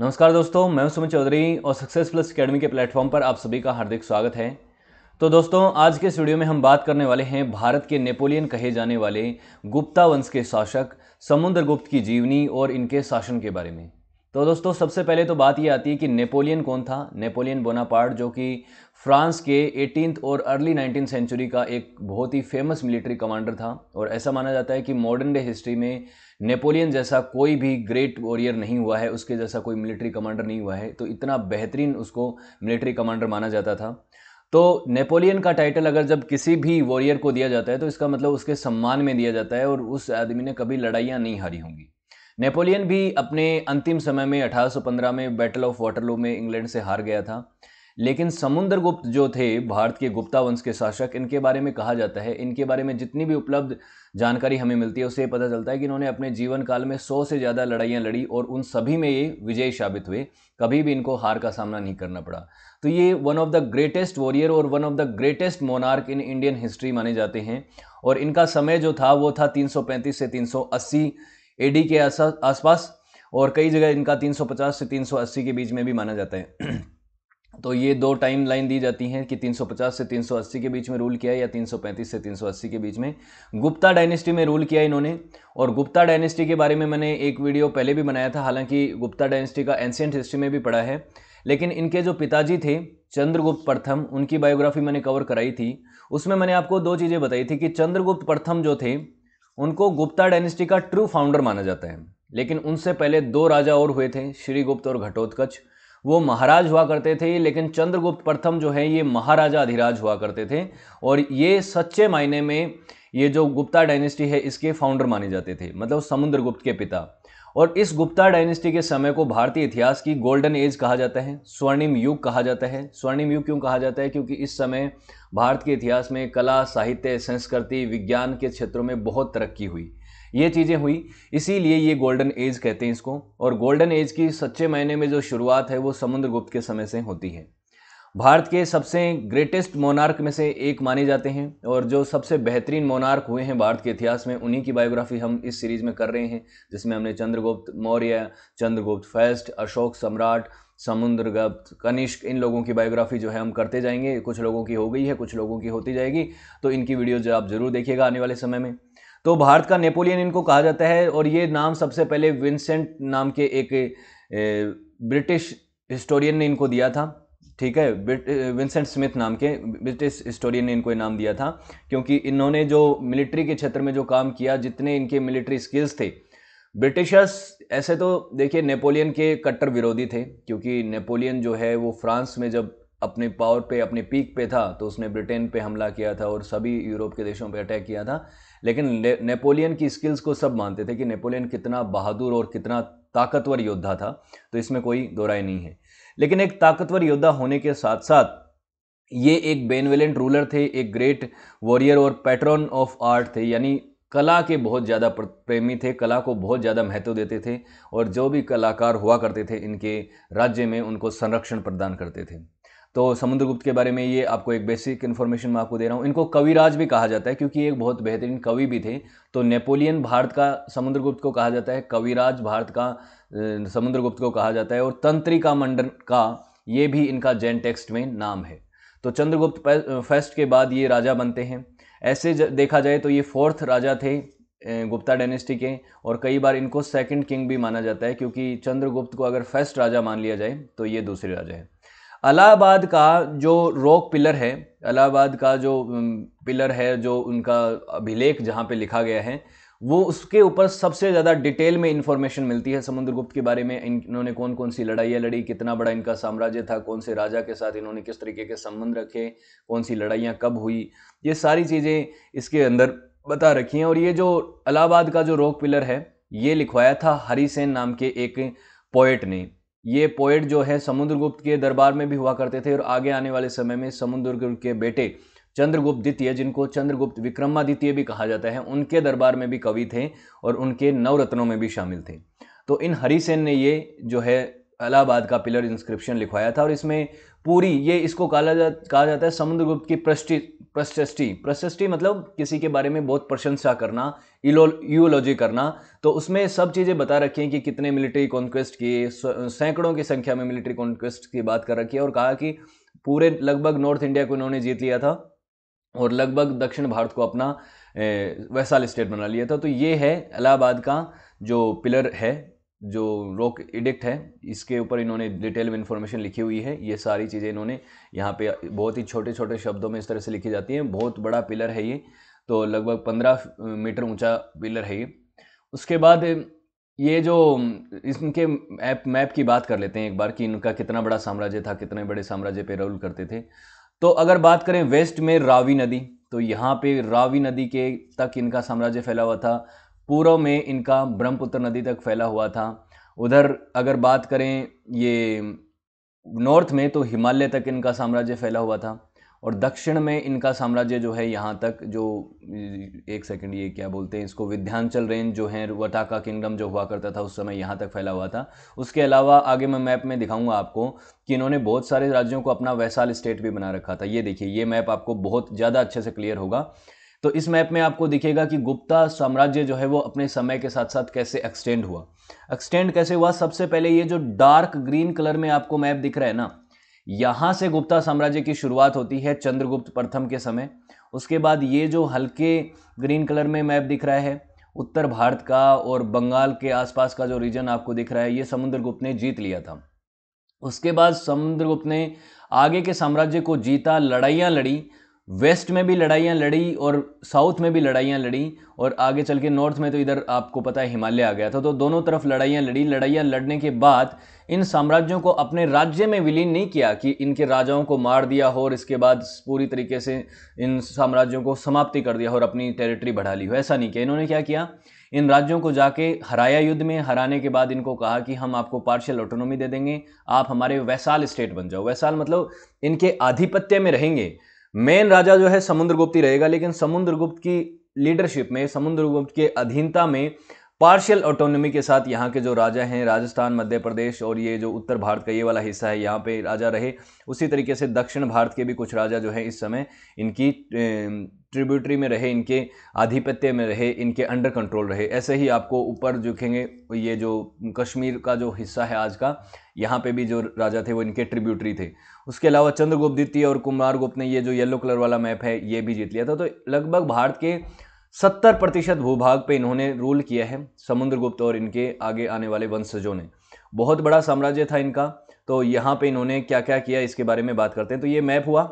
नमस्कार दोस्तों मैं सुमन चौधरी और सक्सेस प्लस अकेडमी के प्लेटफॉर्म पर आप सभी का हार्दिक स्वागत है तो दोस्तों आज के स्टूडियो में हम बात करने वाले हैं भारत के नेपोलियन कहे जाने वाले गुप्ता वंश के शासक समुद्रगुप्त की जीवनी और इनके शासन के बारे में तो दोस्तों सबसे पहले तो बात ये आती है कि नेपोलियन कौन था नेपोलियन बोनापार्ट जो कि फ्रांस के एटीन और अर्ली नाइनटीन सेंचुरी का एक बहुत ही फेमस मिलिट्री कमांडर था और ऐसा माना जाता है कि मॉडर्न डे हिस्ट्री में नेपोलियन जैसा कोई भी ग्रेट वॉरियर नहीं हुआ है उसके जैसा कोई मिलिट्री कमांडर नहीं हुआ है तो इतना बेहतरीन उसको मिलिट्री कमांडर माना जाता था तो नेपोलियन का टाइटल अगर जब किसी भी वॉरियर को दिया जाता है तो इसका मतलब उसके सम्मान में दिया जाता है और उस आदमी ने कभी लड़ाइयाँ नहीं हारी होंगी नेपोलियन भी अपने अंतिम समय में 1815 में बैटल ऑफ वाटरलू में इंग्लैंड से हार गया था लेकिन समुद्र गुप्त जो थे भारत के गुप्ता वंश के शासक इनके बारे में कहा जाता है इनके बारे में जितनी भी उपलब्ध जानकारी हमें मिलती है उससे पता चलता है कि इन्होंने अपने जीवन काल में सौ से ज़्यादा लड़ाइयाँ लड़ी और उन सभी में ये विजयी साबित हुए कभी भी इनको हार का सामना नहीं करना पड़ा तो ये one of the greatest warrior और one of the greatest monarch in Indian history माने जाते हैं और इनका समय जो था वो था 335 से 380 एडी के आसपास और कई जगह इनका 350 से 380 के बीच में भी माना जाता है तो ये दो टाइम लाइन दी जाती हैं कि 350 से 380 के बीच में रूल किया या 335 से 380 के बीच में गुप्ता डायनेस्टी में रूल किया इन्होंने और गुप्ता डायनेस्टी के बारे में मैंने एक वीडियो पहले भी बनाया था हालांकि गुप्ता डायनेस्टी का एंशियंट हिस्ट्री में भी पढ़ा है लेकिन इनके जो पिताजी थे चंद्रगुप्त प्रथम उनकी बायोग्राफी मैंने कवर कराई थी उसमें मैंने आपको दो चीज़ें बताई थी कि चंद्रगुप्त प्रथम जो थे उनको गुप्ता डायनेस्टी का ट्रू फाउंडर माना जाता है लेकिन उनसे पहले दो राजा और हुए थे श्रीगुप्त और घटोत्कच वो महाराज हुआ करते थे लेकिन चंद्रगुप्त प्रथम जो है ये महाराजा अधिराज हुआ करते थे और ये सच्चे मायने में ये जो गुप्ता डायनेस्टी है इसके फाउंडर माने जाते थे मतलब समुद्रगुप्त के पिता और इस गुप्ता डायनेस्टी के समय को भारतीय इतिहास की गोल्डन एज कहा जाता है स्वर्णिम युग कहा जाता है स्वर्णिम युग क्यों कहा जाता है क्योंकि इस समय भारत के इतिहास में कला साहित्य संस्कृति विज्ञान के क्षेत्रों में बहुत तरक्की हुई ये चीज़ें हुई इसीलिए ये गोल्डन एज कहते हैं इसको और गोल्डन एज की सच्चे मायने में जो शुरुआत है वो गुप्त के समय से होती है भारत के सबसे ग्रेटेस्ट मोनार्क में से एक माने जाते हैं और जो सबसे बेहतरीन मोनार्क हुए हैं भारत के इतिहास में उन्हीं की बायोग्राफी हम इस सीरीज़ में कर रहे हैं जिसमें हमने चंद्रगुप्त मौर्य चंद्रगुप्त फर्स्ट अशोक सम्राट समुद्रगुप्त कनिष्क इन लोगों की बायोग्राफी जो है हम करते जाएंगे कुछ लोगों की हो गई है कुछ लोगों की होती जाएगी तो इनकी वीडियो जो आप ज़रूर देखिएगा आने वाले समय में तो भारत का नेपोलियन इनको कहा जाता है और ये नाम सबसे पहले विंसेंट नाम के एक ब्रिटिश हिस्टोरियन ने इनको दिया था ठीक है विंसेंट स्मिथ नाम के ब्रिटिश हिस्टोरियन ने इनको नाम दिया था क्योंकि इन्होंने जो मिलिट्री के क्षेत्र में जो काम किया जितने इनके मिलिट्री स्किल्स थे ब्रिटिशर्स ऐसे तो देखिए नेपोलियन के कट्टर विरोधी थे क्योंकि नेपोलियन जो है वो फ्रांस में जब अपने पावर पे अपने पीक पे था तो उसने ब्रिटेन पे हमला किया था और सभी यूरोप के देशों पे अटैक किया था लेकिन नेपोलियन की स्किल्स को सब मानते थे कि नेपोलियन कितना बहादुर और कितना ताकतवर योद्धा था तो इसमें कोई दो राय नहीं है लेकिन एक ताकतवर योद्धा होने के साथ साथ ये एक बेनवेलेंट रूलर थे एक ग्रेट वॉरियर और पैटर्न ऑफ आर्ट थे यानी कला के बहुत ज़्यादा प्रेमी थे कला को बहुत ज़्यादा महत्व देते थे और जो भी कलाकार हुआ करते थे इनके राज्य में उनको संरक्षण प्रदान करते थे तो समुद्रगुप्त के बारे में ये आपको एक बेसिक इन्फॉर्मेशन मैं आपको दे रहा हूँ इनको कविराज भी कहा जाता है क्योंकि एक बहुत बेहतरीन कवि भी थे तो नेपोलियन भारत का समुद्रगुप्त को कहा जाता है कविराज भारत का समुद्रगुप्त को कहा जाता है और तंत्रिका मंडन का ये भी इनका जैन टेक्स्ट में नाम है तो चंद्रगुप्त फर्स्ट के बाद ये राजा बनते हैं ऐसे देखा जाए तो ये फोर्थ राजा थे गुप्ता डायनेस्टी के और कई बार इनको सेकंड किंग भी माना जाता है क्योंकि चंद्रगुप्त को अगर फर्स्ट राजा मान लिया जाए तो ये दूसरे राजा हैं अलाहाबाद का जो रॉक पिलर है अलाहाबाद का जो पिलर है जो उनका अभिलेख जहाँ पे लिखा गया है वो उसके ऊपर सबसे ज़्यादा डिटेल में इन्फॉर्मेशन मिलती है समुद्रगुप्त के बारे में इन्होंने कौन कौन सी लड़ाइयाँ लड़ी कितना बड़ा इनका साम्राज्य था कौन से राजा के साथ इन्होंने किस तरीके के संबंध रखे कौन सी लड़ाइयाँ कब हुई ये सारी चीज़ें इसके अंदर बता रखी हैं और ये जो अलाहाबाद का जो रॉक पिलर है ये लिखवाया था हरी सेन नाम के एक पोइट ने ये पोएट जो है समुद्रगुप्त के दरबार में भी हुआ करते थे और आगे आने वाले समय में समुद्रगुप्त के बेटे चंद्रगुप्त द्वितीय जिनको चंद्रगुप्त विक्रमादित्य भी कहा जाता है उनके दरबार में भी कवि थे और उनके नवरत्नों में भी शामिल थे तो इन हरिसेन ने ये जो है इलाहाबाद का पिलर इंस्क्रिप्शन लिखवाया था और इसमें पूरी ये इसको कहा जा कहा जाता है समुद्रगुप्त की प्रष्टि प्रशस्ति प्रशस्ति मतलब किसी के बारे में बहुत प्रशंसा करना यूलॉजी करना तो उसमें सब चीज़ें बता रखी हैं कि कितने मिलिट्री कॉन्क्वेस्ट किए सैकड़ों की संख्या में मिलिट्री कॉन्क्वेस्ट की बात कर रखी है और कहा कि पूरे लगभग नॉर्थ इंडिया को इन्होंने जीत लिया था और लगभग दक्षिण भारत को अपना वैशाल स्टेट बना लिया था तो ये है इलाहाबाद का जो पिलर है जो रोक एडिक्ट है इसके ऊपर इन्होंने डिटेल में इन्फॉर्मेशन लिखी हुई है ये सारी चीज़ें इन्होंने यहाँ पे बहुत ही छोटे छोटे शब्दों में इस तरह से लिखी जाती हैं बहुत बड़ा पिलर है ये तो लगभग पंद्रह मीटर ऊंचा पिलर है ये उसके बाद ये जो इनके ऐप मैप की बात कर लेते हैं एक बार कि इनका कितना बड़ा साम्राज्य था कितने बड़े साम्राज्य पे रूल करते थे तो अगर बात करें वेस्ट में रावी नदी तो यहाँ पे रावी नदी के तक इनका साम्राज्य फैला हुआ था पूर्व में इनका ब्रह्मपुत्र नदी तक फैला हुआ था उधर अगर बात करें ये नॉर्थ में तो हिमालय तक इनका साम्राज्य फैला हुआ था और दक्षिण में इनका साम्राज्य जो है यहाँ तक जो एक सेकंड ये क्या बोलते हैं इसको विध्यांचल रेंज जो है वटाका किंगडम जो हुआ करता था उस समय यहाँ तक फैला हुआ था उसके अलावा आगे मैं मैप में दिखाऊंगा आपको कि इन्होंने बहुत सारे राज्यों को अपना वैशाल स्टेट भी बना रखा था ये देखिए ये मैप आपको बहुत ज़्यादा अच्छे से क्लियर होगा तो इस मैप में आपको दिखेगा कि गुप्ता साम्राज्य जो है वो अपने समय के साथ साथ कैसे एक्सटेंड हुआ एक्सटेंड कैसे हुआ सबसे पहले ये जो डार्क ग्रीन कलर में आपको मैप दिख रहा है ना यहाँ से गुप्ता साम्राज्य की शुरुआत होती है चंद्रगुप्त प्रथम के समय उसके बाद ये जो हल्के ग्रीन कलर में मैप दिख रहा है उत्तर भारत का और बंगाल के आसपास का जो रीजन आपको दिख रहा है ये समुद्रगुप्त ने जीत लिया था उसके बाद समुद्रगुप्त ने आगे के साम्राज्य को जीता लड़ाइयाँ लड़ी वेस्ट में भी लड़ाइयाँ लड़ी और साउथ में भी लड़ाइयाँ लड़ी और आगे चल के नॉर्थ में तो इधर आपको पता है हिमालय आ गया था तो दोनों तरफ लड़ाइयाँ लड़ी लड़ाइयाँ लड़ने के बाद इन साम्राज्यों को अपने राज्य में विलीन नहीं किया कि इनके राजाओं को मार दिया हो और इसके बाद पूरी तरीके से इन साम्राज्यों को समाप्ति कर दिया हो और अपनी टेरिटरी बढ़ा ली हो ऐसा नहीं किया इन्होंने क्या किया इन राज्यों को जाके हराया युद्ध में हराने के बाद इनको कहा कि हम आपको पार्शियल ऑटोनोमी दे देंगे आप हमारे वैसाल स्टेट बन जाओ वैसाल मतलब इनके आधिपत्य में रहेंगे मेन राजा जो है समुद्रगुप्त ही रहेगा लेकिन समुद्रगुप्त की लीडरशिप में समुद्रगुप्त के अधीनता में पार्शियल ऑटोनोमी के साथ यहाँ के जो राजा हैं राजस्थान मध्य प्रदेश और ये जो उत्तर भारत का ये वाला हिस्सा है यहाँ पे राजा रहे उसी तरीके से दक्षिण भारत के भी कुछ राजा जो है इस समय इनकी ट्रिब्यूटरी में रहे इनके आधिपत्य में रहे इनके अंडर कंट्रोल रहे ऐसे ही आपको ऊपर झुकेंगे ये जो कश्मीर का जो हिस्सा है आज का यहाँ पे भी जो राजा थे वो इनके ट्रिब्यूटरी थे उसके अलावा चंद्रगुप्त द्वितीय और कुमार गुप्त ने ये जो येलो कलर वाला मैप है ये भी जीत लिया था तो लगभग भारत के सत्तर प्रतिशत भूभाग पे इन्होंने रूल किया है समुद्रगुप्त और इनके आगे आने वाले वंशजों ने बहुत बड़ा साम्राज्य था इनका तो यहाँ पे इन्होंने क्या क्या किया इसके बारे में बात करते हैं तो ये मैप हुआ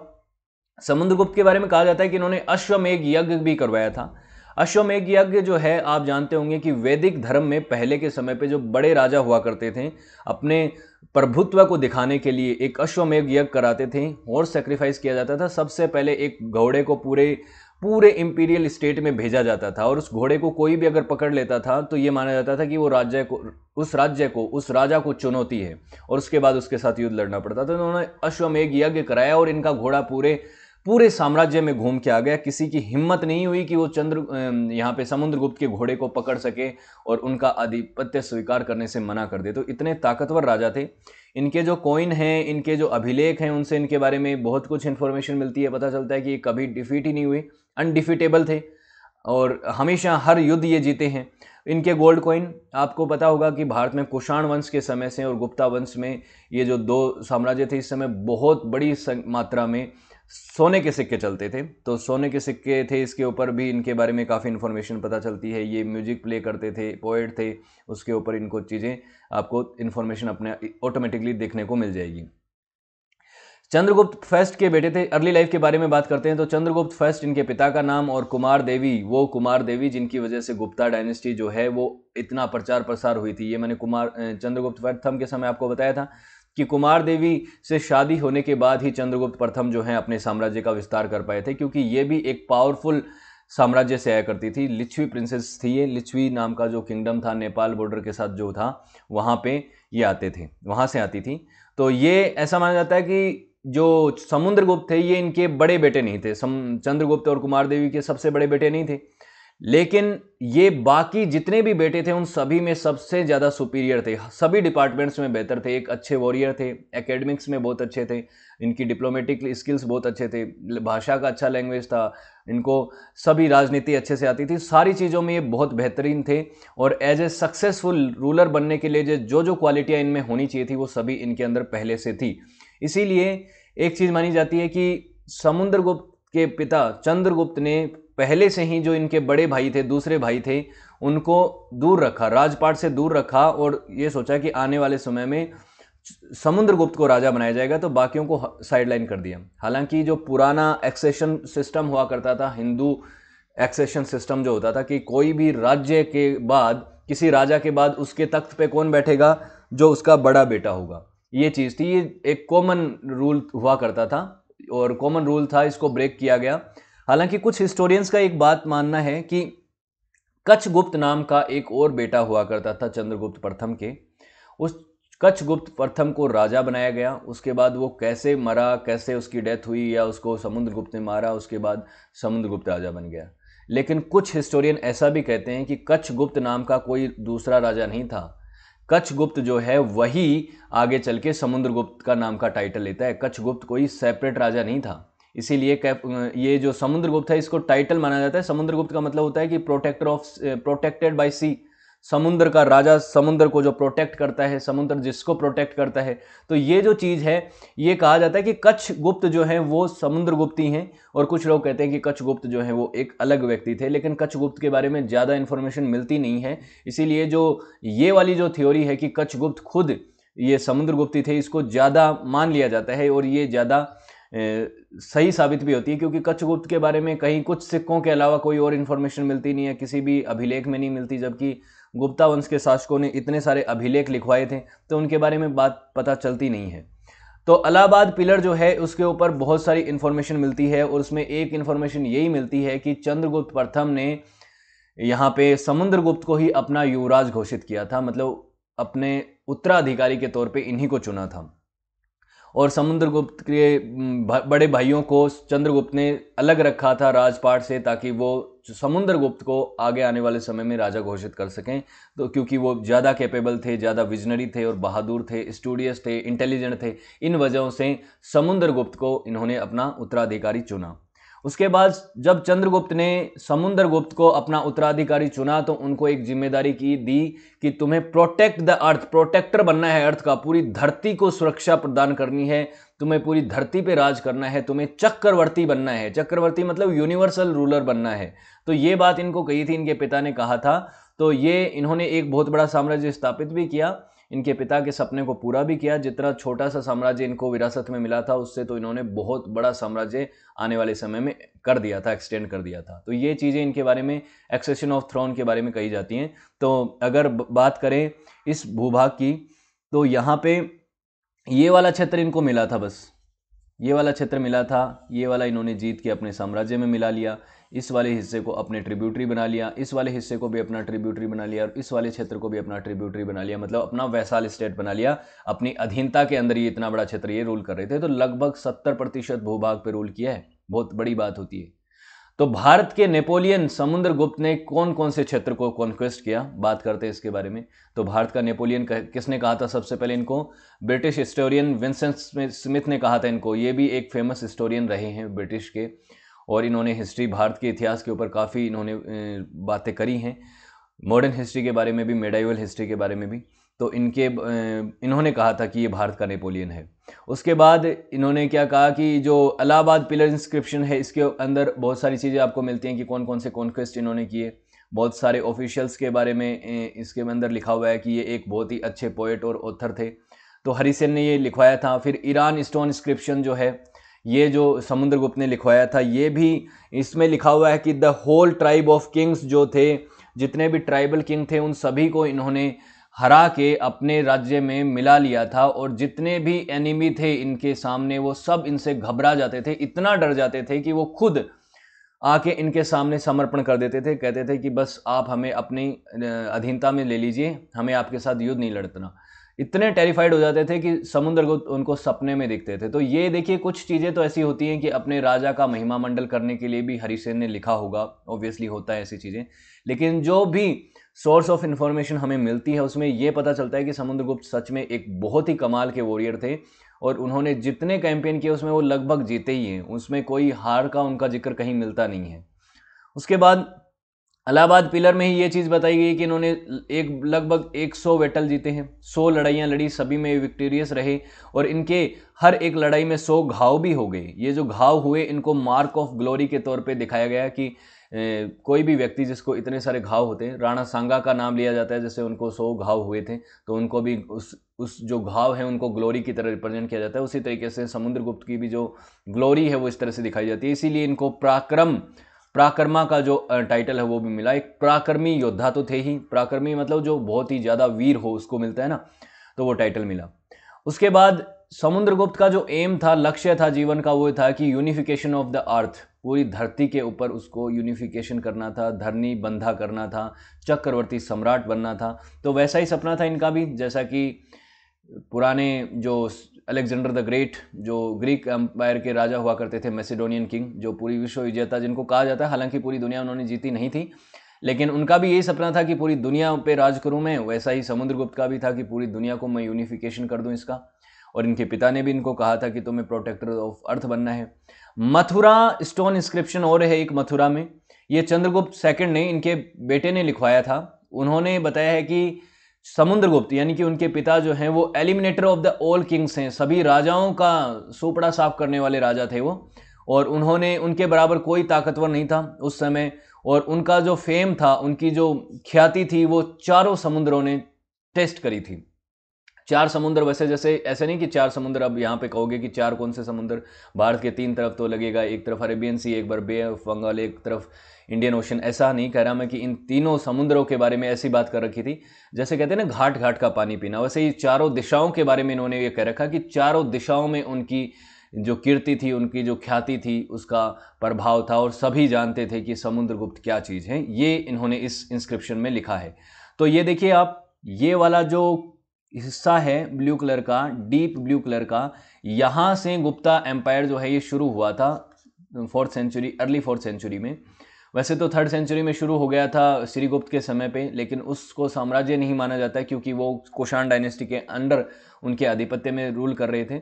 समुद्रगुप्त के बारे में कहा जाता है कि इन्होंने अश्वमेघ यज्ञ भी करवाया था अश्वमेघ यज्ञ जो है आप जानते होंगे कि वैदिक धर्म में पहले के समय पे जो बड़े राजा हुआ करते थे अपने प्रभुत्व को दिखाने के लिए एक अश्वमेघ यज्ञ कराते थे और सेक्रीफाइस किया जाता था सबसे पहले एक घोड़े को पूरे पूरे इम्पीरियल स्टेट में भेजा जाता था और उस घोड़े को कोई भी अगर पकड़ लेता था तो ये माना जाता था कि वो राज्य को उस राज्य को उस राजा को चुनौती है और उसके बाद उसके साथ युद्ध लड़ना पड़ता था तो उन्होंने अश्वमेघ यज्ञ कराया और इनका घोड़ा पूरे पूरे साम्राज्य में घूम के आ गया किसी की हिम्मत नहीं हुई कि वो चंद्र यहाँ पे समुद्रगुप्त के घोड़े को पकड़ सके और उनका आधिपत्य स्वीकार करने से मना कर दे तो इतने ताकतवर राजा थे इनके जो कॉइन हैं इनके जो अभिलेख हैं उनसे इनके बारे में बहुत कुछ इन्फॉर्मेशन मिलती है पता चलता है कि ये कभी डिफीट ही नहीं हुए अनडिफिटेबल थे और हमेशा हर युद्ध ये जीते हैं इनके गोल्ड कॉइन आपको पता होगा कि भारत में कुषाण वंश के समय से और गुप्ता वंश में ये जो दो साम्राज्य थे इस समय बहुत बड़ी मात्रा में सोने के सिक्के चलते थे तो सोने के सिक्के थे इसके ऊपर भी इनके बारे में काफ़ी इन्फॉर्मेशन पता चलती है ये म्यूजिक प्ले करते थे पोइट थे उसके ऊपर इनको चीज़ें आपको इन्फॉर्मेशन अपने ऑटोमेटिकली देखने को मिल जाएगी चंद्रगुप्त फर्स्ट के बेटे थे अर्ली लाइफ के बारे में बात करते हैं तो चंद्रगुप्त फर्स्ट इनके पिता का नाम और कुमार देवी वो कुमार देवी जिनकी वजह से गुप्ता डायनेस्टी जो है वो इतना प्रचार प्रसार हुई थी ये मैंने कुमार चंद्रगुप्त प्रथम के समय आपको बताया था कि कुमार देवी से शादी होने के बाद ही चंद्रगुप्त प्रथम जो है अपने साम्राज्य का विस्तार कर पाए थे क्योंकि ये भी एक पावरफुल साम्राज्य से आया करती थी लिच्छवी प्रिंसेस थी ये लिच्छवी नाम का जो किंगडम था नेपाल बॉर्डर के साथ जो था वहाँ पे ये आते थे वहाँ से आती थी तो ये ऐसा माना जाता है कि जो समुद्रगुप्त थे ये इनके बड़े बेटे नहीं थे सम चंद्रगुप्त और कुमार देवी के सबसे बड़े बेटे नहीं थे लेकिन ये बाकी जितने भी बेटे थे उन सभी में सबसे ज़्यादा सुपीरियर थे सभी डिपार्टमेंट्स में बेहतर थे एक अच्छे वॉरियर थे एकेडमिक्स में बहुत अच्छे थे इनकी डिप्लोमेटिक स्किल्स बहुत अच्छे थे भाषा का अच्छा लैंग्वेज था इनको सभी राजनीति अच्छे से आती थी सारी चीज़ों में ये बहुत बेहतरीन थे और एज ए सक्सेसफुल रूलर बनने के लिए जो जो क्वालिटियाँ इनमें होनी चाहिए थी वो सभी इनके अंदर पहले से थी इसीलिए एक चीज़ मानी जाती है कि समुद्रगुप्त के पिता चंद्रगुप्त ने पहले से ही जो इनके बड़े भाई थे दूसरे भाई थे उनको दूर रखा राजपाट से दूर रखा और ये सोचा कि आने वाले समय में समुद्रगुप्त को राजा बनाया जाएगा तो बाकियों को साइडलाइन कर दिया हालांकि जो पुराना एक्सेशन सिस्टम हुआ करता था हिंदू एक्सेशन सिस्टम जो होता था कि कोई भी राज्य के बाद किसी राजा के बाद उसके तख्त पे कौन बैठेगा जो उसका बड़ा बेटा होगा ये चीज़ थी ये एक कॉमन रूल हुआ करता था और कॉमन रूल था इसको ब्रेक किया गया हालांकि कुछ हिस्टोरियंस का एक बात मानना है कि कच्छ गुप्त नाम का एक और बेटा हुआ करता था चंद्रगुप्त प्रथम के उस कच्छ गुप्त प्रथम को राजा बनाया गया उसके बाद वो कैसे मरा कैसे उसकी डेथ हुई या उसको समुद्रगुप्त ने मारा उसके बाद समुद्रगुप्त राजा बन गया लेकिन कुछ हिस्टोरियन ऐसा भी कहते हैं कि कच्छ गुप्त नाम का कोई दूसरा राजा नहीं था कच्छ गुप्त जो है वही आगे चल के समुद्रगुप्त का नाम का टाइटल लेता है कच्छ गुप्त कोई सेपरेट राजा नहीं था इसीलिए ये जो समुद्रगुप्त है इसको टाइटल माना जाता है समुद्रगुप्त का मतलब होता है कि protector of protected by sea समुद्र का राजा समुद्र को जो प्रोटेक्ट करता है समुद्र जिसको प्रोटेक्ट करता है तो ये जो चीज़ है ये कहा जाता है कि कच्छ गुप्त जो है वो समुद्र गुप्ती हैं और कुछ लोग कहते हैं कि कच्छ गुप्त जो है वो एक अलग व्यक्ति थे लेकिन कच्छ गुप्त के बारे में ज़्यादा इन्फॉर्मेशन मिलती नहीं है इसीलिए जो ये वाली जो थ्योरी है कि कच्छ गुप्त खुद ये समुद्र गुप्ती थे इसको ज़्यादा मान लिया जाता है और ये ज़्यादा सही साबित भी होती है क्योंकि कच्छ गुप्त के बारे में कहीं कुछ सिक्कों के अलावा कोई और इन्फॉर्मेशन मिलती नहीं है किसी भी अभिलेख में नहीं मिलती जबकि गुप्ता वंश के शासकों ने इतने सारे अभिलेख लिखवाए थे तो उनके बारे में बात पता चलती नहीं है तो अलाहाबाद पिलर जो है उसके ऊपर बहुत सारी इन्फॉर्मेशन मिलती है और उसमें एक इन्फॉर्मेशन यही मिलती है कि चंद्रगुप्त प्रथम ने यहाँ पे समुद्रगुप्त को ही अपना युवराज घोषित किया था मतलब अपने उत्तराधिकारी के तौर पे इन्हीं को चुना था और समुद्रगुप्त के बड़े भाइयों को चंद्रगुप्त ने अलग रखा था राजपाट से ताकि वो समुद्रगुप्त को आगे आने वाले समय में राजा घोषित कर सकें तो क्योंकि वो ज़्यादा कैपेबल थे ज़्यादा विजनरी थे और बहादुर थे स्टूडियस थे इंटेलिजेंट थे इन वजहों से समुद्रगुप्त को इन्होंने अपना उत्तराधिकारी चुना उसके बाद जब चंद्रगुप्त ने समुद्रगुप्त को अपना उत्तराधिकारी चुना तो उनको एक जिम्मेदारी की दी कि तुम्हें प्रोटेक्ट द अर्थ प्रोटेक्टर बनना है अर्थ का पूरी धरती को सुरक्षा प्रदान करनी है तुम्हें पूरी धरती पे राज करना है तुम्हें चक्रवर्ती बनना है चक्रवर्ती मतलब यूनिवर्सल रूलर बनना है तो ये बात इनको कही थी इनके पिता ने कहा था तो ये इन्होंने एक बहुत बड़ा साम्राज्य स्थापित भी किया इनके पिता के सपने को पूरा भी किया जितना छोटा सा साम्राज्य इनको विरासत में मिला था उससे तो इन्होंने बहुत बड़ा साम्राज्य आने वाले समय में कर दिया था एक्सटेंड कर दिया था तो ये चीज़ें इनके बारे में एक्सेशन ऑफ थ्रोन के बारे में कही जाती हैं तो अगर बात करें इस भूभाग की तो यहाँ पे ये वाला क्षेत्र इनको मिला था बस ये वाला क्षेत्र मिला था ये वाला इन्होंने जीत के अपने साम्राज्य में मिला लिया इस वाले हिस्से को अपने ट्रिब्यूटरी बना लिया इस वाले हिस्से को भी अपना ट्रिब्यूटरी बना लिया और इस वाले क्षेत्र को भी अपना ट्रिब्यूटरी बना लिया मतलब अपना वैशाल स्टेट बना लिया अपनी अधीनता के अंदर ये इतना बड़ा क्षेत्र ये रूल कर रहे थे तो लगभग सत्तर प्रतिशत भूभाग पर रूल किया है बहुत बड़ी बात होती है तो भारत के नेपोलियन समुद्र गुप्त ने कौन कौन से क्षेत्र को कॉन्क्वेस्ट किया बात करते हैं इसके बारे में तो भारत का नेपोलियन कह, किसने कहा था सबसे पहले इनको ब्रिटिश हिस्टोरियन विंसेंट स्मिथ ने कहा था इनको ये भी एक फेमस हिस्टोरियन रहे हैं ब्रिटिश के और इन्होंने हिस्ट्री भारत के इतिहास के ऊपर काफ़ी इन्होंने बातें करी हैं मॉडर्न हिस्ट्री के बारे में भी मेडाइवल हिस्ट्री के बारे में भी तो इनके इन्होंने कहा था कि ये भारत का नेपोलियन है उसके बाद इन्होंने क्या कहा कि जो अलाहाबाद पिलर इंस्क्रिप्शन है इसके अंदर बहुत सारी चीज़ें आपको मिलती हैं कि कौन कौन से कॉन्क्वेस्ट इन्होंने किए बहुत सारे ऑफिशियल्स के बारे में इसके अंदर लिखा हुआ है कि ये एक बहुत ही अच्छे पोइट और ऑथर थे तो हरिसेन ने ये लिखवाया था फिर ईरान स्टोन इंस्क्रिप्शन जो है ये जो समुद्र ने लिखवाया था ये भी इसमें लिखा हुआ है कि the whole tribe of kings जो थे जितने भी ट्राइबल किंग थे उन सभी को इन्होंने हरा के अपने राज्य में मिला लिया था और जितने भी एनिमी थे इनके सामने वो सब इनसे घबरा जाते थे इतना डर जाते थे कि वो खुद आके इनके सामने समर्पण कर देते थे कहते थे कि बस आप हमें अपनी अधीनता में ले लीजिए हमें आपके साथ युद्ध नहीं लड़ना इतने टेरिफाइड हो जाते थे कि समुद्र को उनको सपने में दिखते थे तो ये देखिए कुछ चीज़ें तो ऐसी होती हैं कि अपने राजा का महिमा मंडल करने के लिए भी हरिसेन ने लिखा होगा ऑब्वियसली होता है ऐसी चीज़ें लेकिन जो भी सोर्स ऑफ इन्फॉर्मेशन हमें मिलती है उसमें ये पता चलता है कि समुद्रगुप्त सच में एक बहुत ही कमाल के वॉरियर थे और उन्होंने जितने कैंपेन किए उसमें वो लगभग जीते ही हैं उसमें कोई हार का उनका जिक्र कहीं मिलता नहीं है उसके बाद अलाहाबाद पिलर में ही ये चीज़ बताई गई कि इन्होंने एक लगभग 100 वेटल जीते हैं 100 लड़ाइयाँ लड़ी सभी में विक्टोरियस रहे और इनके हर एक लड़ाई में 100 घाव भी हो गए ये जो घाव हुए इनको मार्क ऑफ ग्लोरी के तौर पे दिखाया गया कि कोई भी व्यक्ति जिसको इतने सारे घाव होते हैं राणा सांगा का नाम लिया जाता है जैसे उनको सौ घाव हुए थे तो उनको भी उस उस जो घाव है उनको ग्लोरी की तरह रिप्रेजेंट किया जाता है उसी तरीके से समुद्रगुप्त की भी जो ग्लोरी है वो इस तरह से दिखाई जाती है इसीलिए इनको पराक्रम पराक्रमा का जो टाइटल है वो भी मिला एक पराक्रमी योद्धा तो थे ही पराक्रमी मतलब जो बहुत ही ज़्यादा वीर हो उसको मिलता है ना तो वो टाइटल मिला उसके बाद समुद्रगुप्त का जो एम था लक्ष्य था जीवन का वो था कि यूनिफिकेशन ऑफ द अर्थ पूरी धरती के ऊपर उसको यूनिफिकेशन करना था धरनी बंधा करना था चक्रवर्ती सम्राट बनना था तो वैसा ही सपना था इनका भी जैसा कि पुराने जो अलेक्जेंडर द ग्रेट जो ग्रीक एम्पायर के राजा हुआ करते थे मैसिडोनियन किंग जो पूरी विश्व विजेता जिनको कहा जाता है हालांकि पूरी दुनिया उन्होंने जीती नहीं थी लेकिन उनका भी यही सपना था कि पूरी दुनिया पे राज करूं मैं वैसा ही समुद्रगुप्त का भी था कि पूरी दुनिया को मैं यूनिफिकेशन कर दूं इसका और इनके पिता ने भी इनको कहा था कि तुम्हें प्रोटेक्टर ऑफ अर्थ बनना है मथुरा स्टोन इंस्क्रिप्शन और है एक मथुरा में ये चंद्रगुप्त सेकंड ने इनके बेटे ने लिखवाया था उन्होंने बताया है कि समुद्रगुप्त यानी कि उनके पिता जो हैं वो eliminator of the all kings हैं सभी राजाओं का सोपड़ा साफ करने वाले राजा थे वो और उन्होंने उनके बराबर कोई ताकतवर नहीं था उस समय और उनका जो फेम था उनकी जो ख्याति थी वो चारों समुद्रों ने टेस्ट करी थी चार समुद्र वैसे जैसे ऐसे नहीं कि चार समुद्र अब यहाँ पे कहोगे कि चार कौन से समुद्र भारत के तीन तरफ तो लगेगा एक तरफ अरेबियन सी एक बार बे ऑफ बंगाल एक तरफ इंडियन ओशन ऐसा नहीं कह रहा मैं कि इन तीनों समुद्रों के बारे में ऐसी बात कर रखी थी जैसे कहते हैं ना घाट घाट का पानी पीना वैसे ही चारों दिशाओं के बारे में इन्होंने ये कह रखा कि चारों दिशाओं में उनकी जो कीर्ति थी उनकी जो ख्याति थी उसका प्रभाव था और सभी जानते थे कि समुद्रगुप्त क्या चीज़ है ये इन्होंने इस इंस्क्रिप्शन में लिखा है तो ये देखिए आप ये वाला जो हिस्सा है ब्लू कलर का डीप ब्लू कलर का यहाँ से गुप्ता एम्पायर जो है ये शुरू हुआ था fourth century early fourth century में वैसे तो थर्ड सेंचुरी में शुरू हो गया था श्रीगुप्त के समय पे लेकिन उसको साम्राज्य नहीं माना जाता क्योंकि वो कुशाण डायनेस्टी के अंडर उनके आधिपत्य में रूल कर रहे थे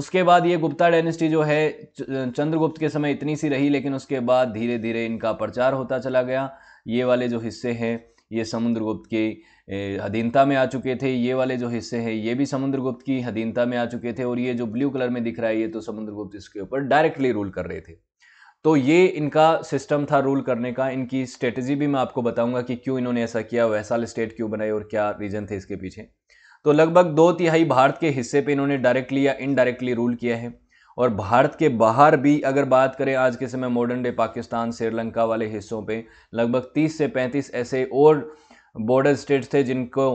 उसके बाद ये गुप्ता डायनेस्टी जो है चंद्रगुप्त के समय इतनी सी रही लेकिन उसके बाद धीरे धीरे इनका प्रचार होता चला गया ये वाले जो हिस्से हैं ये समुद्रगुप्त के अधीनता में आ चुके थे ये वाले जो हिस्से हैं ये भी समुद्रगुप्त की अधीनता में आ चुके थे और ये जो ब्लू कलर में दिख रहा है ये तो समुद्रगुप्त इसके ऊपर डायरेक्टली रूल कर रहे थे तो ये इनका सिस्टम था रूल करने का इनकी स्ट्रेटजी भी मैं आपको बताऊंगा कि क्यों इन्होंने ऐसा किया वैसा स्टेट क्यों बनाए और क्या रीजन थे इसके पीछे तो लगभग दो तिहाई भारत के हिस्से पे इन्होंने डायरेक्टली या इनडायरेक्टली रूल किया है और भारत के बाहर भी अगर बात करें आज के समय मॉडर्न डे पाकिस्तान श्रीलंका वाले हिस्सों पे लगभग 30 से 35 ऐसे और बॉर्डर स्टेट्स थे जिनको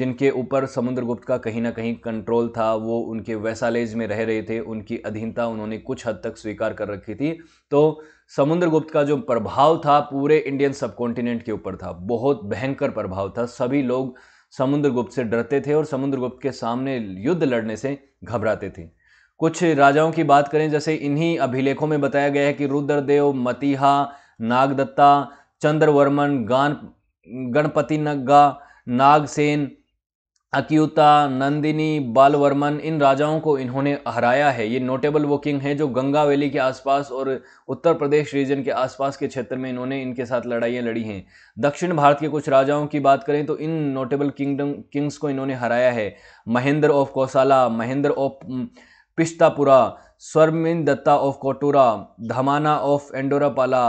जिनके ऊपर समुद्रगुप्त का कहीं ना कहीं कंट्रोल था वो उनके वैसालेज में रह रहे थे उनकी अधीनता उन्होंने कुछ हद तक स्वीकार कर रखी थी तो समुद्रगुप्त का जो प्रभाव था पूरे इंडियन सब के ऊपर था बहुत भयंकर प्रभाव था सभी लोग समुद्रगुप्त से डरते थे और समुद्रगुप्त के सामने युद्ध लड़ने से घबराते थे कुछ राजाओं की बात करें जैसे इन्हीं अभिलेखों में बताया गया है कि रुद्रदेव मतिहा नागदत्ता चंद्रवर्मन गान गणपति नग्गा नागसेन अक्यूता नंदिनी बालवर्मन इन राजाओं को इन्होंने हराया है ये नोटेबल वो किंग हैं जो गंगा वैली के आसपास और उत्तर प्रदेश रीजन के आसपास के क्षेत्र में इन्होंने इनके साथ लड़ाइयाँ लड़ी हैं दक्षिण भारत के कुछ राजाओं की बात करें तो इन नोटेबल किंगडम किंग्स को इन्होंने हराया है Mahendra of Kaushala Mahendra of Pishtapura Swamidatta of Kottura Damana of Erandapalla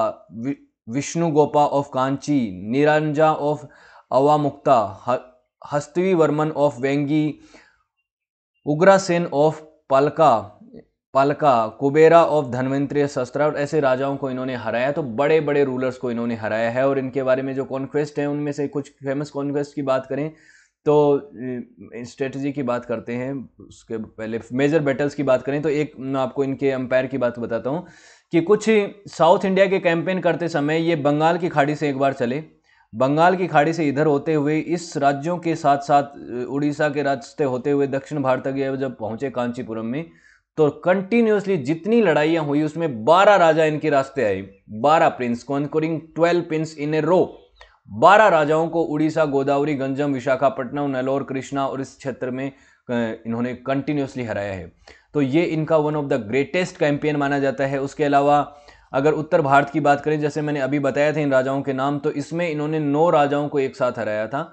Vishnugopa of Kanchi Niranja of Avamukta Hastivarman of Vengi Ugrasena of Palaka Palaka Kubera of Dhanvantari शस्त्रा और ऐसे राजाओं को इन्होंने हराया तो बड़े बड़े रूलर्स को इन्होंने हराया है और इनके बारे में जो कॉन्क्वेस्ट हैं उनमें से कुछ फेमस कॉन्क्वेस्ट की बात करें तो स्ट्रेटजी की बात करते हैं उसके पहले मेजर बैटल्स की बात करें तो एक मैं आपको इनके अंपायर की बात बताता हूँ कि कुछ साउथ इंडिया के कैंपेन करते समय ये बंगाल की खाड़ी से एक बार चले बंगाल की खाड़ी से इधर होते हुए इस राज्यों के साथ साथ उड़ीसा के रास्ते होते हुए दक्षिण भारत तक जब पहुंचे कांचीपुरम में तो कंटिन्यूसली जितनी लड़ाइयाँ हुई उसमें बारह राजा इनके रास्ते आए बारह prince conquering twelve prince in a row बारह राजाओं को उड़ीसा गोदावरी गंजम विशाखापट्टनम नेल्लोर कृष्णा और इस क्षेत्र में इन्होंने कंटिन्यूसली हराया है तो ये इनका one of the greatest champion माना जाता है उसके अलावा अगर उत्तर भारत की बात करें जैसे मैंने अभी बताया था इन राजाओं के नाम तो इसमें इन्होंने नौ राजाओं को एक साथ हराया था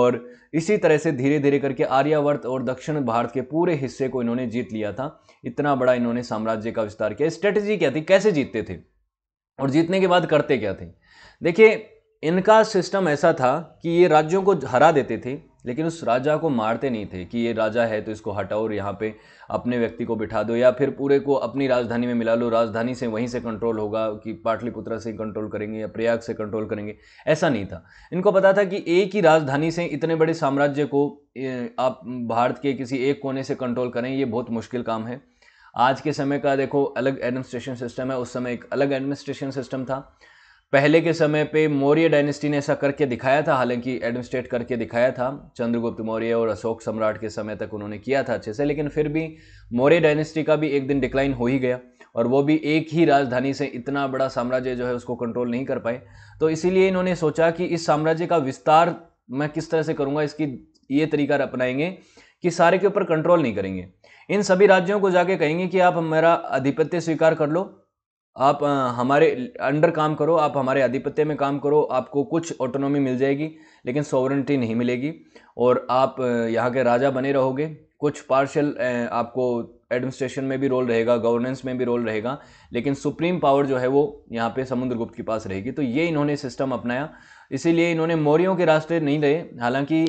और इसी तरह से धीरे धीरे करके आर्यावर्त और दक्षिण भारत के पूरे हिस्से को इन्होंने जीत लिया था इतना बड़ा इन्होंने साम्राज्य का विस्तार किया स्ट्रेटजी क्या थी कैसे जीतते थे और जीतने के बाद करते क्या थे देखिए इनका सिस्टम ऐसा था कि ये राज्यों को हरा देते थे लेकिन उस राजा को मारते नहीं थे कि ये राजा है तो इसको हटाओ और यहाँ पे अपने व्यक्ति को बिठा दो या फिर पूरे को अपनी राजधानी में मिला लो राजधानी से वहीं से कंट्रोल होगा कि पाटलिपुत्रा से कंट्रोल करेंगे या प्रयाग से कंट्रोल करेंगे ऐसा नहीं था इनको पता था कि एक ही राजधानी से इतने बड़े साम्राज्य को आप भारत के किसी एक कोने से कंट्रोल करें ये बहुत मुश्किल काम है आज के समय का देखो अलग एडमिनिस्ट्रेशन सिस्टम है उस समय एक अलग एडमिनिस्ट्रेशन सिस्टम था पहले के समय पे मौर्य डायनेस्टी ने ऐसा करके दिखाया था हालांकि एडमिनिस्ट्रेट करके दिखाया था चंद्रगुप्त मौर्य और अशोक सम्राट के समय तक उन्होंने किया था अच्छे से लेकिन फिर भी मौर्य डायनेस्टी का भी एक दिन डिक्लाइन हो ही गया और वो भी एक ही राजधानी से इतना बड़ा साम्राज्य जो है उसको कंट्रोल नहीं कर पाए तो इसीलिए इन्होंने सोचा कि इस साम्राज्य का विस्तार मैं किस तरह से करूँगा इसकी ये तरीका अपनाएंगे कि सारे के ऊपर कंट्रोल नहीं करेंगे इन सभी राज्यों को जाके कहेंगे कि आप मेरा आधिपत्य स्वीकार कर लो आप हमारे अंडर काम करो आप हमारे आधिपत्य में काम करो आपको कुछ ऑटोनॉमी मिल जाएगी लेकिन सॉवरेंटी नहीं मिलेगी और आप यहाँ के राजा बने रहोगे कुछ पार्शल आपको एडमिनिस्ट्रेशन में भी रोल रहेगा गवर्नेंस में भी रोल रहेगा लेकिन सुप्रीम पावर जो है वो यहाँ पे समुद्रगुप्त के पास रहेगी तो ये इन्होंने सिस्टम अपनाया इसीलिए इन्होंने मौर्यों के रास्ते नहीं रहे हालांकि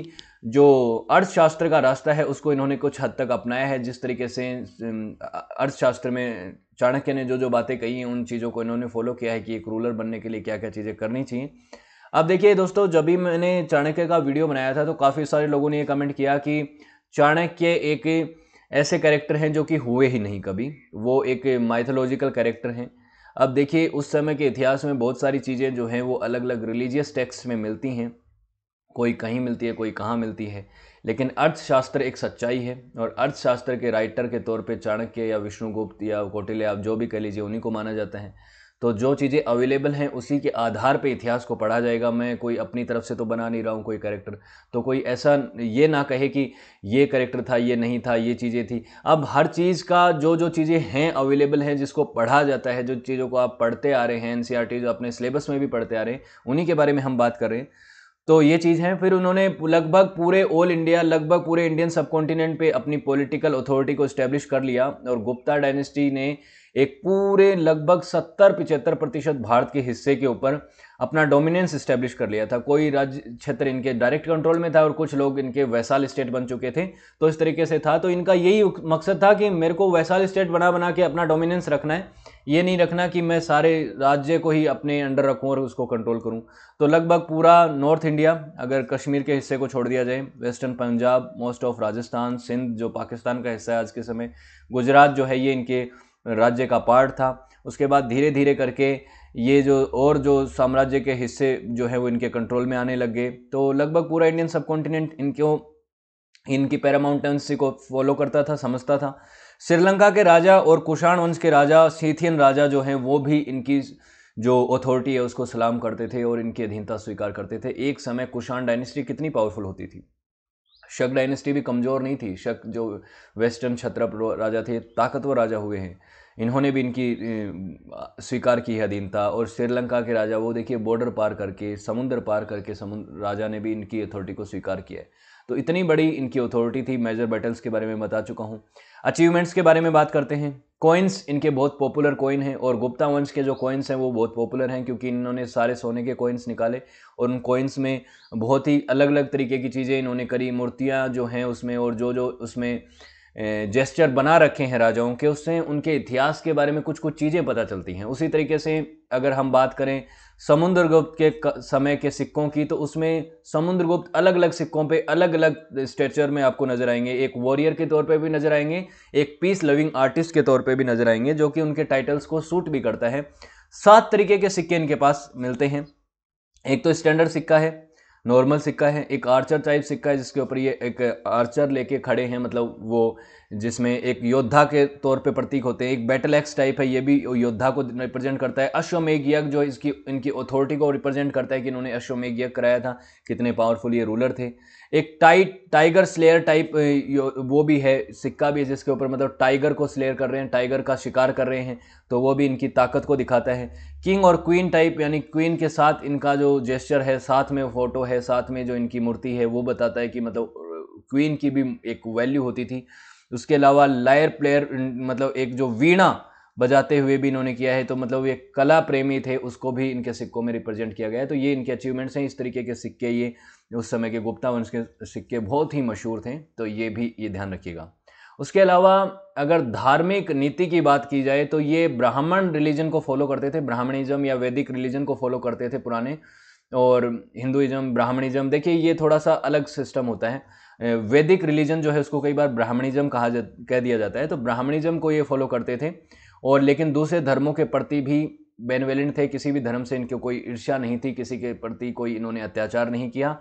जो अर्थशास्त्र का रास्ता है उसको इन्होंने कुछ हद तक अपनाया है जिस तरीके से अर्थशास्त्र में चाणक्य ने जो जो बातें कही हैं उन चीज़ों को इन्होंने फॉलो किया है कि एक रूलर बनने के लिए क्या क्या चीज़ें करनी चाहिए अब देखिए दोस्तों जब भी मैंने चाणक्य का वीडियो बनाया था तो काफ़ी सारे लोगों ने ये कमेंट किया कि चाणक्य एक ऐसे कैरेक्टर हैं जो कि हुए ही नहीं कभी वो एक माइथोलॉजिकल कैरेक्टर हैं अब देखिए उस समय के इतिहास में बहुत सारी चीज़ें जो हैं वो अलग अलग रिलीजियस टेक्स्ट में मिलती हैं कोई कहीं मिलती है कोई कहाँ मिलती है लेकिन अर्थशास्त्र एक सच्चाई है और अर्थशास्त्र के राइटर के तौर पे चाणक्य या विष्णुगुप्त या कोटिले आप जो भी कह लीजिए उन्हीं को माना जाता है तो जो चीज़ें अवेलेबल हैं उसी के आधार पे इतिहास को पढ़ा जाएगा मैं कोई अपनी तरफ से तो बना नहीं रहा हूँ कोई करेक्टर तो कोई ऐसा ये ना कहे कि ये करेक्टर था ये नहीं था ये चीज़ें थी अब हर चीज़ का जो जो चीज़ें हैं अवेलेबल हैं जिसको पढ़ा जाता है जो चीज़ों को आप पढ़ते आ रहे हैं एन e जो अपने सिलेबस में भी पढ़ते आ रहे हैं उन्हीं के बारे में हम बात कर रहे हैं तो ये चीज़ है फिर उन्होंने लगभग पूरे ऑल इंडिया लगभग पूरे इंडियन सब कॉन्टिनेंट पे अपनी पॉलिटिकल अथॉरिटी को इस्टेब्लिश कर लिया और गुप्ता डायनेस्टी ने एक पूरे लगभग सत्तर पिचहत्तर प्रतिशत भारत के हिस्से के ऊपर अपना डोमिनेंस इस्टेब्लिश कर लिया था कोई राज्य क्षेत्र इनके डायरेक्ट कंट्रोल में था और कुछ लोग इनके वैसाल स्टेट बन चुके थे तो इस तरीके से था तो इनका यही मकसद था कि मेरे को वैसाल स्टेट बना बना के अपना डोमिनेंस रखना है ये नहीं रखना कि मैं सारे राज्य को ही अपने अंडर रखूं और उसको कंट्रोल करूं तो लगभग पूरा नॉर्थ इंडिया अगर कश्मीर के हिस्से को छोड़ दिया जाए western Punjab most of Rajasthan Sindh जो पाकिस्तान का हिस्सा है आज के समय गुजरात जो है ये इनके राज्य का पार्ट था उसके बाद धीरे धीरे करके ये जो और जो साम्राज्य के हिस्से जो है वो इनके कंट्रोल में आने लग गए तो लगभग पूरा इंडियन सब कॉन्टिनेंट इनको इनकी पैरामाउंटेंसी को फॉलो करता था समझता था श्रीलंका के राजा और कुषाण वंश के राजा सीथियन राजा जो हैं वो भी इनकी जो अथॉरिटी है उसको सलाम करते थे और इनकी अधीनता स्वीकार करते थे एक समय कुषाण डायनेस्टी कितनी पावरफुल होती थी शक डायनेस्टी भी कमज़ोर नहीं थी शक जो वेस्टर्न छत्रप राजा थे ताकतवर राजा हुए हैं इन्होंने भी इनकी स्वीकार की है अधीनता और श्रीलंका के राजा वो देखिए बॉर्डर पार करके समुद्र पार करके समुद्र राजा ने भी इनकी अथॉरिटी को स्वीकार किया है तो इतनी बड़ी इनकी अथॉरिटी थी मेजर बैटल्स के बारे में बता चुका हूँ अचीवमेंट्स के बारे में बात करते हैं कॉइन्स इनके बहुत पॉपुलर कॉइन हैं और गुप्ता वंश के जो कॉइन्स हैं वो बहुत पॉपुलर हैं क्योंकि इन्होंने सारे सोने के कॉइन्स निकाले और उन कॉइन्स में बहुत ही अलग अलग तरीके की चीज़ें इन्होंने करी मूर्तियाँ जो हैं उसमें और जो जो उसमें जेस्चर बना रखे हैं राजाओं के उससे उनके इतिहास के बारे में कुछ कुछ चीज़ें पता चलती हैं उसी तरीके से अगर हम बात करें समुद्रगुप्त के समय के सिक्कों की तो उसमें समुद्रगुप्त अलग अलग सिक्कों पे अलग अलग स्ट्रेचर में आपको नज़र आएंगे एक वॉरियर के तौर पे भी नज़र आएंगे एक पीस लविंग आर्टिस्ट के तौर पे भी नज़र आएंगे जो कि उनके टाइटल्स को सूट भी करता है सात तरीके के सिक्के इनके पास मिलते हैं एक तो स्टैंडर्ड सिक्का है नॉर्मल सिक्का है एक आर्चर टाइप सिक्का है जिसके ऊपर ये एक आर्चर लेके खड़े हैं मतलब वो जिसमें एक योद्धा के तौर पे प्रतीक होते हैं एक बैटल एक्स टाइप है ये भी योद्धा को रिप्रेजेंट करता है अश्वमेघ यज्ञ जो इसकी इनकी अथॉरिटी को रिप्रेजेंट करता है कि इन्होंने अश्वमेघ यज्ञ कराया था कितने पावरफुल ये रूलर थे एक टाइट टाइगर स्लेयर टाइप वो भी है सिक्का भी है जिसके ऊपर मतलब टाइगर को स्लेयर कर रहे हैं टाइगर का शिकार कर रहे हैं तो वो भी इनकी ताकत को दिखाता है किंग और क्वीन टाइप यानी क्वीन के साथ इनका जो जेस्चर है साथ में फ़ोटो है साथ में जो इनकी मूर्ति है वो बताता है कि मतलब क्वीन की भी एक वैल्यू होती थी उसके अलावा लायर प्लेयर मतलब एक जो वीणा बजाते हुए भी इन्होंने किया है तो मतलब ये कला प्रेमी थे उसको भी इनके सिक्कों में रिप्रेजेंट किया गया है तो ये इनके अचीवमेंट्स हैं इस तरीके के सिक्के ये उस समय के गुप्ता वंश के सिक्के बहुत ही मशहूर थे तो ये भी ये ध्यान रखिएगा उसके अलावा अगर धार्मिक नीति की बात की जाए तो ये ब्राह्मण रिलीजन को फॉलो करते थे ब्राह्मणिज्म या वैदिक रिलीजन को फॉलो करते थे पुराने और हिंदुइज्म ब्राह्मणिज्म देखिए ये थोड़ा सा अलग सिस्टम होता है वैदिक रिलीजन जो है उसको कई बार ब्राह्मणिज्म कहा जा कह दिया जाता है तो ब्राह्मणिज्म को ये फॉलो करते थे और लेकिन दूसरे धर्मों के प्रति भी बेनवेलेंट थे किसी भी धर्म से इनकी कोई ईर्ष्या नहीं थी किसी के प्रति कोई इन्होंने अत्याचार नहीं किया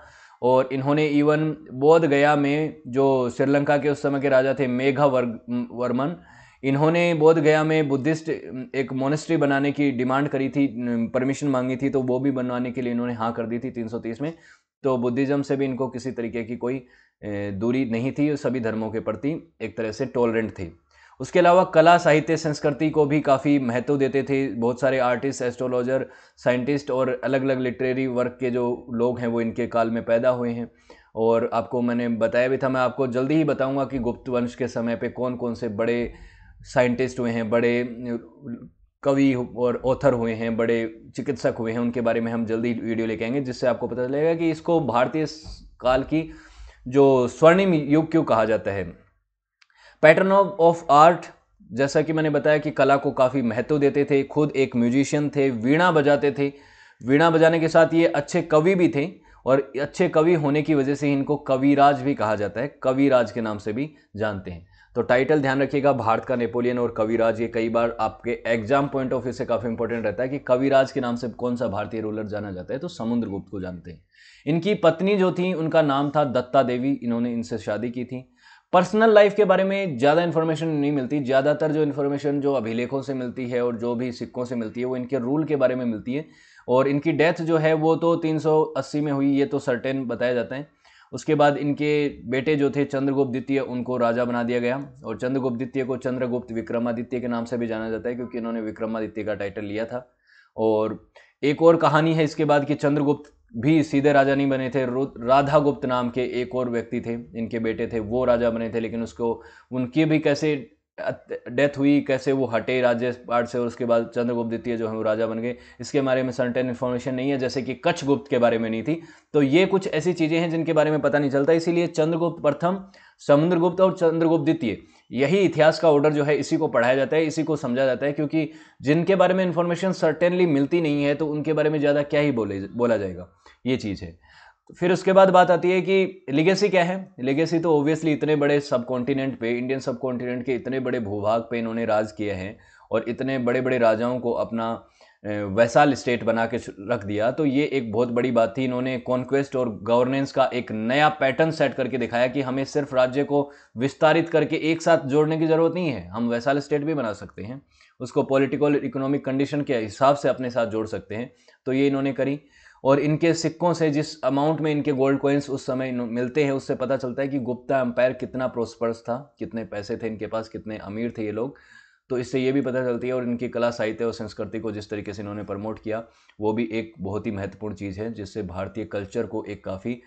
और इन्होंने इवन बोध गया में जो श्रीलंका के उस समय के राजा थे मेघा वर्ग वर्मन इन्होंने बोध गया में बुद्धिस्ट एक मोनेस्ट्री बनाने की डिमांड करी थी परमिशन मांगी थी तो वो भी बनवाने के लिए इन्होंने हाँ कर दी थी 330 में तो बुद्धिज़्म से भी इनको किसी तरीके की कोई दूरी नहीं थी सभी धर्मों के प्रति एक तरह से टॉलरेंट थी उसके अलावा कला साहित्य संस्कृति को भी काफ़ी महत्व देते थे बहुत सारे आर्टिस्ट एस्ट्रोलॉजर साइंटिस्ट और अलग अलग लिटरेरी वर्क के जो लोग हैं वो इनके काल में पैदा हुए हैं और आपको मैंने बताया भी था मैं आपको जल्दी ही बताऊंगा कि गुप्त वंश के समय पे कौन कौन से बड़े साइंटिस्ट हुए हैं बड़े कवि और ऑथर हुए हैं बड़े चिकित्सक हुए हैं उनके बारे में हम जल्दी वीडियो लेके आएंगे जिससे आपको पता चलेगा कि इसको भारतीय काल की जो स्वर्णिम युग क्यों कहा जाता है पैटर्न ऑफ आर्ट जैसा कि मैंने बताया कि कला को काफ़ी महत्व देते थे खुद एक म्यूजिशियन थे वीणा बजाते थे वीणा बजाने के साथ ये अच्छे कवि भी थे और अच्छे कवि होने की वजह से इनको कविराज भी कहा जाता है कविराज के नाम से भी जानते हैं तो टाइटल ध्यान रखिएगा भारत का नेपोलियन और कविराज ये कई बार आपके एग्जाम पॉइंट ऑफ व्यू से काफ़ी इंपॉर्टेंट रहता है कि कविराज के नाम से कौन सा भारतीय रूलर जाना जाता है तो समुद्रगुप्त को जानते हैं इनकी पत्नी जो थी उनका नाम था दत्ता देवी इन्होंने इनसे शादी की थी पर्सनल लाइफ के बारे में ज़्यादा इन्फॉर्मेशन नहीं मिलती ज़्यादातर जो इन्फॉर्मेशन जो अभिलेखों से मिलती है और जो भी सिक्कों से मिलती है वो इनके रूल के बारे में मिलती है और इनकी डेथ जो है वो तो 380 में हुई ये तो सर्टेन बताया जाता है उसके बाद इनके बेटे जो थे चंद्रगुप्त द्वितीय उनको राजा बना दिया गया और चंद्रगुप्त द्वितीय को चंद्रगुप्त विक्रमादित्य के नाम से भी जाना जाता है क्योंकि इन्होंने विक्रमादित्य का टाइटल लिया था और एक और कहानी है इसके बाद कि चंद्रगुप्त भी सीधे राजा नहीं बने थे राधा गुप्त नाम के एक और व्यक्ति थे इनके बेटे थे वो राजा बने थे लेकिन उसको उनके भी कैसे डेथ हुई कैसे वो हटे राज्य पाठ से और उसके बाद चंद्रगुप्त द्वितीय जो है वो राजा बन गए इसके बारे में सर्टेन इन्फॉर्मेशन नहीं है जैसे कि कच्छ गुप्त के बारे में नहीं थी तो ये कुछ ऐसी चीज़ें हैं जिनके बारे में पता नहीं चलता इसीलिए चंद्रगुप्त प्रथम समुद्रगुप्त और चंद्रगुप्त द्वितीय यही इतिहास का ऑर्डर जो है इसी को पढ़ाया जाता है इसी को समझा जाता है क्योंकि जिनके बारे में इन्फॉर्मेशन सर्टेनली मिलती नहीं है तो उनके बारे में ज़्यादा क्या ही बोले बोला जाएगा ये चीज़ है फिर उसके बाद बात आती है कि लिगेसी क्या है लिगेसी तो ऑब्वियसली इतने बड़े सब कॉन्टिनेंट पे इंडियन सब कॉन्टिनेंट के इतने बड़े भूभाग पे इन्होंने राज किए हैं और इतने बड़े बड़े राजाओं को अपना वैसाल स्टेट बना के रख दिया तो ये एक बहुत बड़ी बात थी इन्होंने कॉन्क्वेस्ट और गवर्नेंस का एक नया पैटर्न सेट करके दिखाया कि हमें सिर्फ राज्य को विस्तारित करके एक साथ जोड़ने की ज़रूरत नहीं है हम वैसाल स्टेट भी बना सकते हैं उसको पॉलिटिकल इकोनॉमिक कंडीशन के हिसाब से अपने साथ जोड़ सकते हैं तो ये इन्होंने करी और इनके सिक्कों से जिस अमाउंट में इनके गोल्ड कॉइन्स उस समय मिलते हैं उससे पता चलता है कि गुप्ता एम्पायर कितना प्रोस्पर्स था कितने पैसे थे इनके पास कितने अमीर थे ये लोग तो इससे ये भी पता चलती है और इनकी कला साहित्य और संस्कृति को जिस तरीके से इन्होंने प्रमोट किया वो भी एक बहुत ही महत्वपूर्ण चीज़ है जिससे भारतीय कल्चर को एक काफ़ी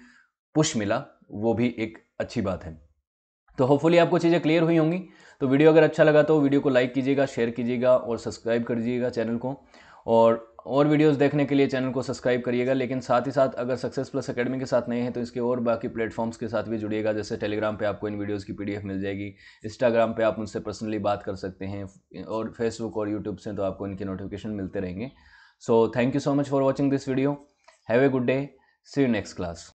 पुश मिला वो भी एक अच्छी बात है तो होपफुली आपको चीज़ें क्लियर हुई होंगी तो वीडियो अगर अच्छा लगा तो वीडियो को लाइक कीजिएगा शेयर कीजिएगा और सब्सक्राइब कर दीजिएगा चैनल को और और वीडियोस देखने के लिए चैनल को सब्सक्राइब करिएगा लेकिन साथ ही साथ अगर सक्सेस प्लस अकेडमी के साथ नए हैं तो इसके और बाकी प्लेटफॉर्म्स के साथ भी जुड़िएगा जैसे टेलीग्राम पे आपको इन वीडियोस की पीडीएफ मिल जाएगी इंस्टाग्राम पे आप मुझसे पर्सनली बात कर सकते हैं और फेसबुक और यूट्यूब से तो आपको इनके नोटिफिकेशन मिलते रहेंगे so thank you so much for watching this video have a good day see you next class